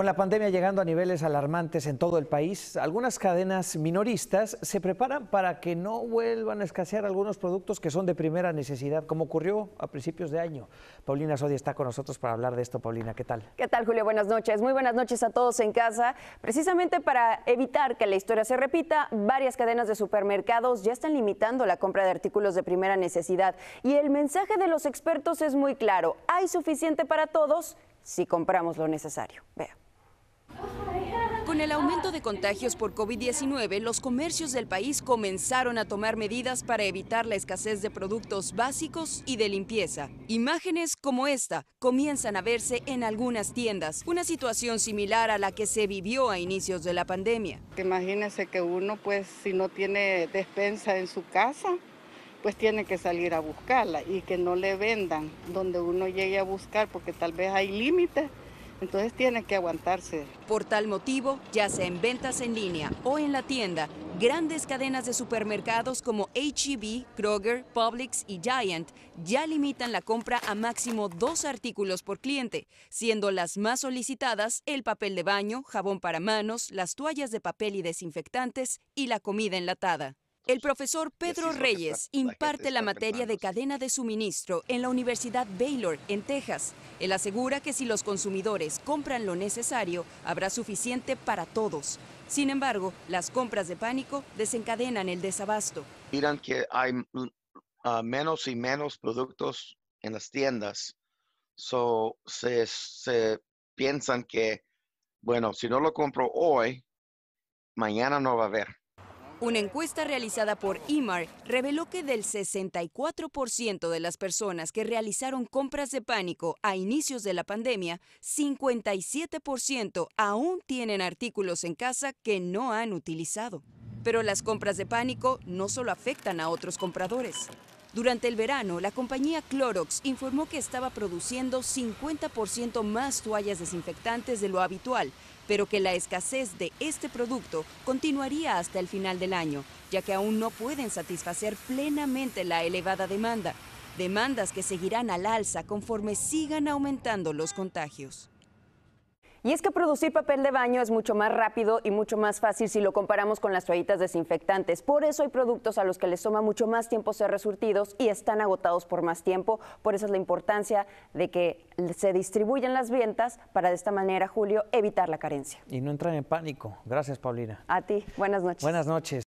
Con la pandemia llegando a niveles alarmantes en todo el país, algunas cadenas minoristas se preparan para que no vuelvan a escasear algunos productos que son de primera necesidad, como ocurrió a principios de año. Paulina Sodi está con nosotros para hablar de esto. Paulina, ¿qué tal? ¿Qué tal, Julio? Buenas noches. Muy buenas noches a todos en casa. Precisamente para evitar que la historia se repita, varias cadenas de supermercados ya están limitando la compra de artículos de primera necesidad. Y el mensaje de los expertos es muy claro. Hay suficiente para todos si compramos lo necesario. Vea. Con el aumento de contagios por COVID-19, los comercios del país comenzaron a tomar medidas para evitar la escasez de productos básicos y de limpieza. Imágenes como esta comienzan a verse en algunas tiendas, una situación similar a la que se vivió a inicios de la pandemia. Imagínense que uno, pues, si no tiene despensa en su casa, pues tiene que salir a buscarla y que no le vendan donde uno llegue a buscar porque tal vez hay límites entonces tiene que aguantarse. Por tal motivo, ya sea en ventas en línea o en la tienda, grandes cadenas de supermercados como HEB, Kroger, Publix y Giant ya limitan la compra a máximo dos artículos por cliente, siendo las más solicitadas el papel de baño, jabón para manos, las toallas de papel y desinfectantes y la comida enlatada. El profesor Pedro Reyes imparte la materia de cadena de suministro en la Universidad Baylor, en Texas. Él asegura que si los consumidores compran lo necesario, habrá suficiente para todos. Sin embargo, las compras de pánico desencadenan el desabasto. Miran que hay mm, ah, menos y menos productos en las tiendas. se, se piensan que, bueno, si no lo compro hoy, mañana no va a haber. Una encuesta realizada por IMAR reveló que del 64% de las personas que realizaron compras de pánico a inicios de la pandemia, 57% aún tienen artículos en casa que no han utilizado. Pero las compras de pánico no solo afectan a otros compradores. Durante el verano, la compañía Clorox informó que estaba produciendo 50% más toallas desinfectantes de lo habitual, pero que la escasez de este producto continuaría hasta el final del año, ya que aún no pueden satisfacer plenamente la elevada demanda, demandas que seguirán al alza conforme sigan aumentando los contagios. Y es que producir papel de baño es mucho más rápido y mucho más fácil si lo comparamos con las toallitas desinfectantes. Por eso hay productos a los que les toma mucho más tiempo ser resurtidos y están agotados por más tiempo. Por eso es la importancia de que se distribuyan las ventas para de esta manera, Julio, evitar la carencia. Y no entren en pánico. Gracias, Paulina. A ti. Buenas noches. Buenas noches.